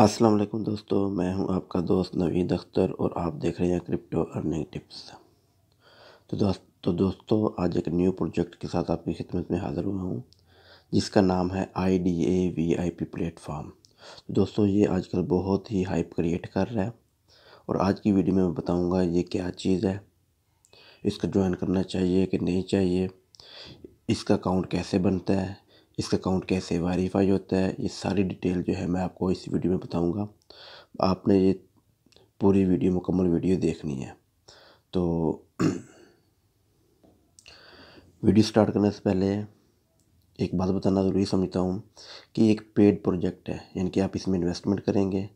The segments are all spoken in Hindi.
अस्सलाम वालेकुम दोस्तों मैं हूं आपका दोस्त नवीद अख्तर और आप देख रहे हैं क्रिप्टो अर्निंग टिप्स तो दोस्त तो दोस्तों आज एक न्यू प्रोजेक्ट के साथ आपकी खिदमत में हाज़िर हुआ हूं जिसका नाम है I D A V I P platform दोस्तों ये आजकल बहुत ही हाइप क्रिएट कर रहा है और आज की वीडियो में मैं बताऊँगा ये क्या चीज़ है इसको ज्वाइन करना चाहिए कि नहीं चाहिए इसका अकाउंट कैसे बनता है इसका अकाउंट कैसे वेरीफाई होता है ये सारी डिटेल जो है मैं आपको इस वीडियो में बताऊंगा आपने ये पूरी वीडियो मुकम्मल वीडियो देखनी है तो वीडियो स्टार्ट करने से पहले एक बात बताना ज़रूरी समझता हूँ कि एक पेड प्रोजेक्ट है यानी कि आप इसमें इन्वेस्टमेंट करेंगे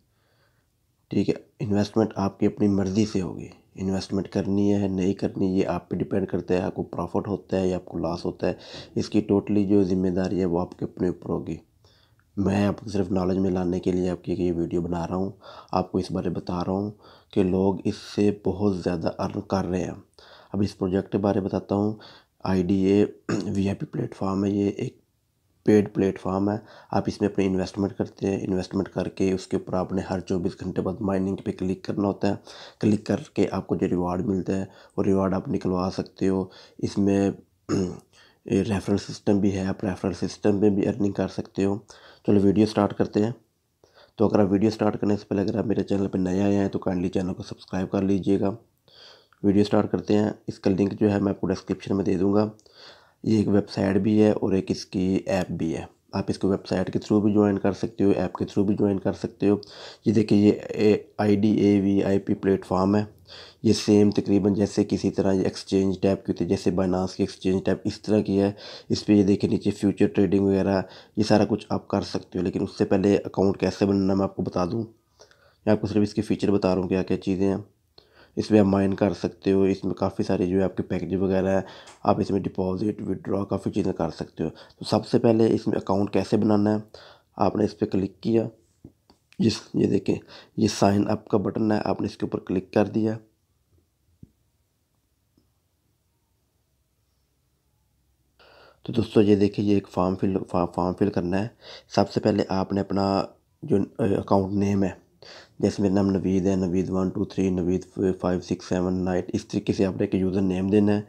ठीक है इन्वेस्टमेंट आपकी अपनी मर्ज़ी से होगी इन्वेस्टमेंट करनी है नहीं करनी ये आप पे डिपेंड करता है आपको प्रॉफिट होता है या आपको लॉस होता है इसकी टोटली जो ज़िम्मेदारी है वो आपके अपने ऊपर होगी मैं आपको सिर्फ नॉलेज में लाने के लिए आपकी ये वीडियो बना रहा हूँ आपको इस बारे बता रहा हूँ कि लोग इससे बहुत ज़्यादा अर्न कर रहे हैं अब इस प्रोजेक्ट के बारे में बताता हूँ I D A V I P platform है ये एक पेड प्लेटफॉर्म है आप इसमें अपने इन्वेस्टमेंट करते हैं इन्वेस्टमेंट करके उसके ऊपर आपने हर चौबीस घंटे बाद माइनिंग पे क्लिक करना होता है क्लिक करके आपको जो रिवार्ड मिलता है वो रिवार्ड आप निकलवा सकते हो इसमें रेफरल सिस्टम भी है आप रेफरल सिस्टम में भी अर्निंग कर सकते हो चलो वीडियो स्टार्ट करते हैं तो अगर आप वीडियो स्टार्ट करने से पहले अगर आप मेरे चैनल पर नए आए हैं तो काइंडली चैनल को सब्सक्राइब कर लीजिएगा वीडियो स्टार्ट करते हैं इसका लिंक जो है मैं आपको डिस्क्रिप्शन में दे दूँगा ये एक वेबसाइट भी है और एक इसकी ऐप भी है आप इसको वेबसाइट के थ्रू भी ज्वाइन कर सकते हो ऐप के थ्रू भी ज्वाइन कर सकते हो ये देखिए ये I D A V I P platform है ये सेम तकरीबन जैसे किसी तरह एक्सचेंज टैप की होती है जैसे बाइनास की एक्सचेंज टाइप इस तरह की है इस पर ये देखिए नीचे फ्यूचर ट्रेडिंग वगैरह ये सारा कुछ आप कर सकते हो लेकिन उससे पहले अकाउंट कैसे बनना मैं आपको बता दूँ मैं आपको सिर्फ इसके फ़ीचर बता रहा हूँ क्या क्या चीज़ें हैं इसमें आप माइन कर सकते हो इसमें काफ़ी सारे जो है आपके पैकेज वगैरह हैं आप इसमें डिपॉजिट विदड्रॉ काफ़ी चीज़ें कर सकते हो तो सबसे पहले इसमें अकाउंट कैसे बनाना है आपने इस पर क्लिक किया जिस ये देखें ये साइन अप का बटन है आपने इसके ऊपर क्लिक कर दिया तो दोस्तों ये देखिए ये एक फॉर्म फिल फॉर्म फिल करना है सबसे पहले आपने अपना जो अकाउंट नेम है जैसे मेरा नाम नवीद है Naveed one two three Naveed five six seven eight इस तरीके से आपने एक यूज़र नेम देना है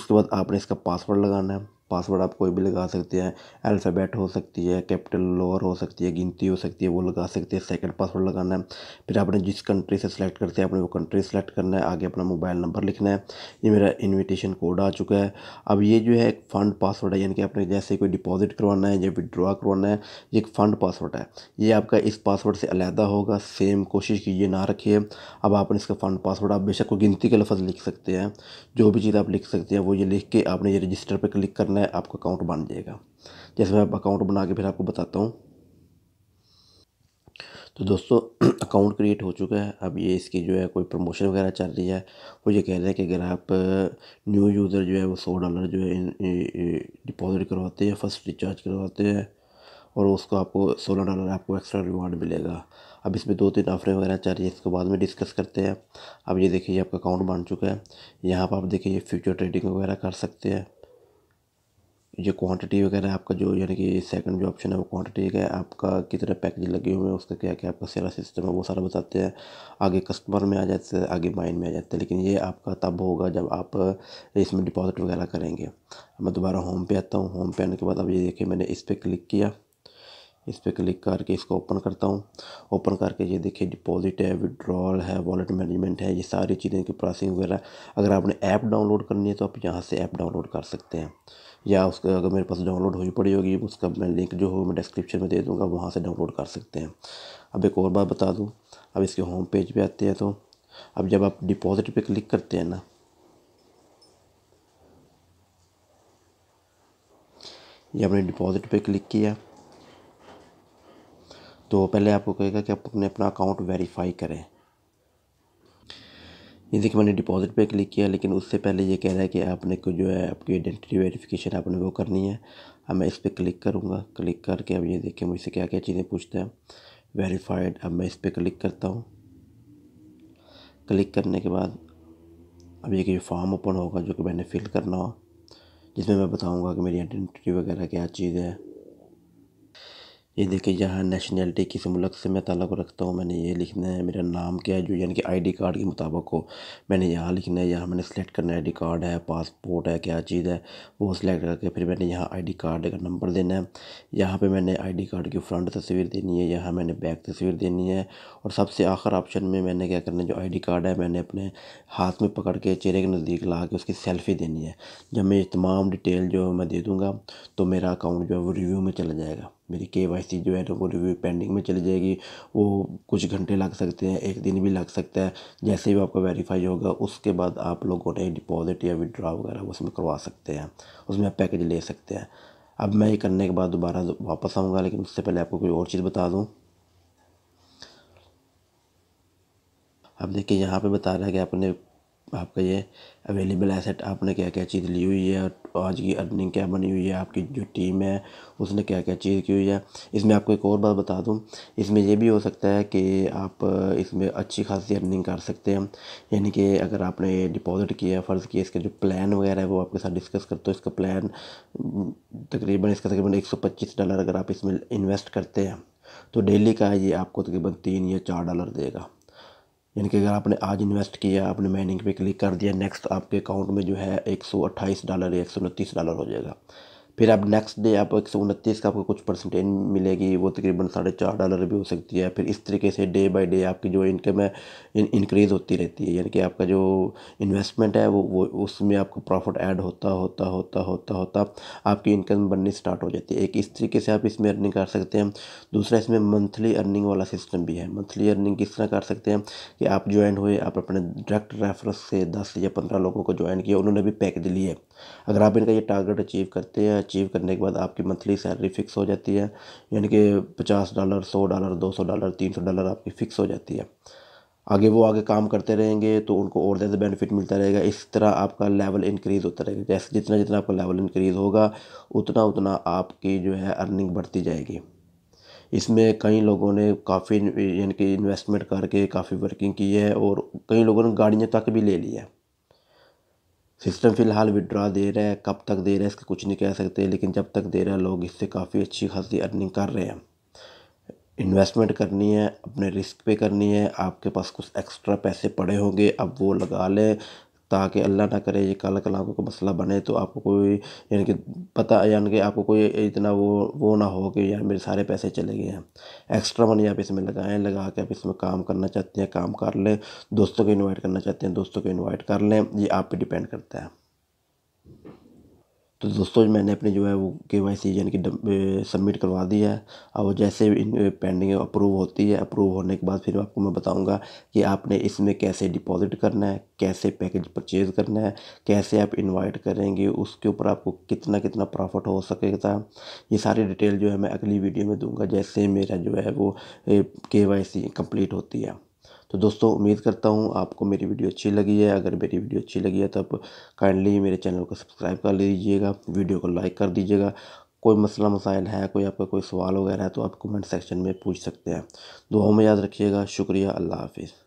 उसके बाद आपने इसका पासवर्ड लगाना है पासवर्ड आप कोई भी लगा सकते हैं अल्फ़ाबेट हो सकती है कैपिटल लोअर हो सकती है गिनती हो सकती है वो लगा सकते हैं सेकंड पासवर्ड लगाना है फिर आपने जिस कंट्री से सिलेक्ट करते हैं अपने वो कंट्री सेलेक्ट करना है आगे अपना मोबाइल नंबर लिखना है ये मेरा इन्विटेशन कोड आ चुका है अब ये जो है एक फ़ंड पासवर्ड है यानी कि आपने जैसे कोई डिपॉजिट करवाना है या विदड्रॉ करवाना है ये एक फ़ंड पासवर्ड है ये आपका इस पासवर्ड से अलहदा होगा सेम कोशिश कीजिए ना रखिए अब आपने इसका फ़ंड पासवर्ड आप बेशक को गिनती के लफ्ज़ लिख सकते हैं जो भी चीज़ आप लिख सकते हैं वो ये लिख के आपने ये रजिस्टर पर क्लिक करना है में आपका अकाउंट बन जाएगा जैसे मैं आप अकाउंट बना के फिर आपको बताता हूँ तो दोस्तों अकाउंट क्रिएट हो चुका है अब ये इसकी जो है कोई प्रमोशन वगैरह चल रही है वो ये कह रहे हैं कि अगर आप न्यू uh, यूज़र जो है वो सौ डॉलर जो है डिपॉजिट करवाते हैं फर्स्ट रिचार्ज करवाते हैं और उसको आपको सोलह डॉलर आपको एक्स्ट्रा रिवार्ड मिलेगा अब इसमें दो तीन ऑफरें वगैरह चल रही है इसको बाद में डिस्कस करते हैं अब ये देखिए आपका अकाउंट बन चुका है यहाँ पर आप देखिए फ्यूचर ट्रेडिंग वगैरह कर सकते हैं ये क्वांटिटी वगैरह आपका जो यानी कि सेकंड जो ऑप्शन है वो क्वांटिटी का आपका कितना पैकेज लगे हुए हैं उसका क्या क्या आपका सारा सिस्टम है वो सारा बताते हैं आगे कस्टमर में आ जाते हैं आगे माइंड में आ जाते हैं लेकिन ये आपका तब होगा जब आप इसमें डिपॉजिट वगैरह करेंगे मैं दोबारा होम पे आता हूँ होम पे आने के बाद अब ये देखिए मैंने इस पर क्लिक किया इस पर क्लिक करके इसको ओपन करता हूँ ओपन करके ये देखिए डिपॉजिट है विड्रॉल है वॉलेट मैनेजमेंट है ये सारी चीज़ें की प्रोसेसिंग वगैरह अगर आपने ऐप डाउनलोड करनी है तो आप यहाँ से ऐप डाउनलोड कर सकते हैं या उसका अगर मेरे पास डाउनलोड हो ही पड़ी होगी उसका मैं लिंक जो हो मैं डिस्क्रिप्शन में दे दूँगा वहाँ से डाउनलोड कर सकते हैं अब एक और बात बता दूँ अब इसके होम पेज पर आते हैं तो अब जब आप डिपॉज़िट पर क्लिक करते हैं ना ये अपने डिपॉज़िट पे क्लिक किया तो पहले आपको कहेगा कि आप अपने अपना अकाउंट वेरीफाई करें ये देखिए मैंने डिपॉजिट पे क्लिक किया लेकिन उससे पहले ये कह रहा है कि आपने को जो है आपकी आइडेंटिटी वेरिफिकेशन आपने वो करनी है अब मैं इस पर क्लिक करूँगा क्लिक करके अब ये देखिए मुझसे क्या क्या चीज़ें पूछते हैं वेरीफाइड अब मैं इस पर क्लिक करता हूँ क्लिक करने के बाद अब ये कि फॉर्म ओपन होगा जो कि मैंने फिल करना हो जिसमें मैं बताऊँगा कि मेरी आइडेंटिटी वगैरह क्या चीज़ है ये देखिए यहाँ नेशनैलिटी किस मुल्क से मैं ताल्लुक़ रखता हूँ मैंने ये लिखना है मेरा नाम क्या है जो यानी कि आईडी कार्ड के मुताबिक हो मैंने यहाँ लिखना है यहाँ मैंने सेलेक्ट करना है आईडी कार्ड है पासपोर्ट है क्या चीज़ है वो सिलेक्ट करके फिर मैंने यहाँ आईडी कार्ड का नंबर देना है यहाँ पर मैंने आई कार्ड की फ्रंट तस्वीर देनी है यहाँ मैंने बैक तस्वीर देनी है और सबसे आखिर ऑप्शन में मैंने क्या करना है जो आई कार्ड है मैंने अपने हाथ में पकड़ के चेहरे के नज़दीक ला के उसकी सेल्फ़ी देनी है जब मैं ये तमाम डिटेल जो मैं दे दूँगा तो मेरा अकाउंट जो है वो रिव्यू में चला जाएगा मेरी के वाई सी जो है वो रिव्यू पेंडिंग में चली जाएगी वो कुछ घंटे लग सकते हैं एक दिन भी लग सकता है जैसे ही वो आपका वेरीफाई होगा उसके बाद आप लोगों ने डिपॉजिट या विड्रा वगैरह उसमें करवा सकते हैं उसमें आप पैकेज ले सकते हैं अब मैं ये करने के बाद दोबारा वापस आऊँगा लेकिन उससे पहले आपको कोई और चीज़ बता दूँ अब देखिए यहाँ पर बता रहा है कि आपने आपका ये अवेलेबल एसेट आपने क्या क्या चीज़ ली हुई है और आज की अर्निंग क्या बनी हुई है आपकी जो टीम है उसने क्या क्या चीज़ की हुई है इसमें आपको एक और बात बता दूं इसमें यह भी हो सकता है कि आप इसमें अच्छी खासी अर्निंग कर सकते हैं यानी कि अगर आपने डिपॉजिट किया फ़र्ज़ किया इसका जो प्लान वगैरह है वो आपके साथ डिस्कस करते हो इसका प्लान तकरीबन इसका तकरीबन एक डॉलर अगर आप इसमें इन्वेस्ट करते हैं तो डेली का ये आपको तकरीबन तीन या चार डॉलर देगा यानी कि अगर आपने आज इन्वेस्ट किया आपने माइनिंग पे क्लिक कर दिया नेक्स्ट आपके अकाउंट में जो है एक डॉलर या एक डॉलर हो जाएगा फिर आप नेक्स्ट डे आप एक सौ उनतीस का आपको कुछ परसेंटेज मिलेगी वो तकरीबन साढ़े चार डॉलर भी हो सकती है फिर इस तरीके से डे बाय डे आपकी जो इनकम है इन, इंक्रीज़ होती रहती है यानी कि आपका जो इन्वेस्टमेंट है वो वो उसमें आपको प्रॉफिट ऐड होता होता होता होता होता आपकी इनकम बननी स्टार्ट हो जाती है एक इस तरीके से आप इसमें अर्निंग कर सकते हैं दूसरा इसमें मंथली अर्निंग वाला सिस्टम भी है मंथली अर्निंग किस तरह कर सकते हैं कि आप ज्वाइन हुए आप अपने डायरेक्ट रेफरेंस से दस या पंद्रह लोगों को ज्वाइन किया उन्होंने भी पैकेज लिए अगर आप इनका ये टारगेट अचीव करते हैं अचीव करने के बाद आपकी मंथली सैलरी फिक्स हो जाती है यानी कि पचास डॉलर सौ डॉलर दो सौ डॉलर तीन सौ डॉलर आपकी फ़िक्स हो जाती है आगे वो आगे काम करते रहेंगे तो उनको और ज़्यादा बेनिफिट मिलता रहेगा इस तरह आपका लेवल इंक्रीज़ होता रहेगा जैसे जितना जितना आपका लेवल इंक्रीज़ होगा उतना उतना आपकी जो है अर्निंग बढ़ती जाएगी इसमें कई लोगों ने काफ़ी यानी कि इन्वेस्टमेंट करके काफ़ी वर्किंग की है और कई लोगों ने गाड़ियाँ तक भी ले ली है सिस्टम फ़िलहाल विड्रा दे रहा है कब तक दे रहा है इसका कुछ नहीं कह सकते लेकिन जब तक दे रहा है लोग इससे काफ़ी अच्छी खासी अर्निंग कर रहे हैं इन्वेस्टमेंट करनी है अपने रिस्क पे करनी है आपके पास कुछ एक्स्ट्रा पैसे पड़े होंगे अब वो लगा लें ताकि अल्लाह ना करे ये कल कल आपको मसला बने तो आपको कोई यानी कि पता यानी कि आपको कोई इतना वो वो ना हो कि यार मेरे सारे पैसे चले गए हैं एक्स्ट्रा मनी आप इसमें लगाएं लगा के आप इसमें काम करना चाहते हैं काम कर लें दोस्तों को इन्वाइट करना चाहते हैं दोस्तों को इन्वाइट कर लें ये आप पर डिपेंड करता है तो दोस्तों मैंने अपनी जो है वो के वाई सी यानी कि सबमिट करवा दी है और जैसे इन पेंडिंग अप्रूव होती है अप्रूव होने के बाद फिर आपको मैं बताऊंगा कि आपने इसमें कैसे डिपॉजिट करना है कैसे पैकेज परचेज करना है कैसे आप इनवाइट करेंगे उसके ऊपर आपको कितना कितना प्रॉफिट हो सकेगा ये सारी डिटेल जो है मैं अगली वीडियो में दूँगा जैसे मेरा जो है वो के वाई सी होती है तो दोस्तों उम्मीद करता हूँ आपको मेरी वीडियो अच्छी लगी है अगर मेरी वीडियो अच्छी लगी है तो आप काइंडली मेरे चैनल को सब्सक्राइब कर लीजिएगा वीडियो को लाइक कर दीजिएगा कोई मसला मसाइल है कोई आपका कोई सवाल वगैरह है तो आप कमेंट सेक्शन में पूछ सकते हैं दुआओं में याद रखिएगा शुक्रिया अल्लाह हाफिज़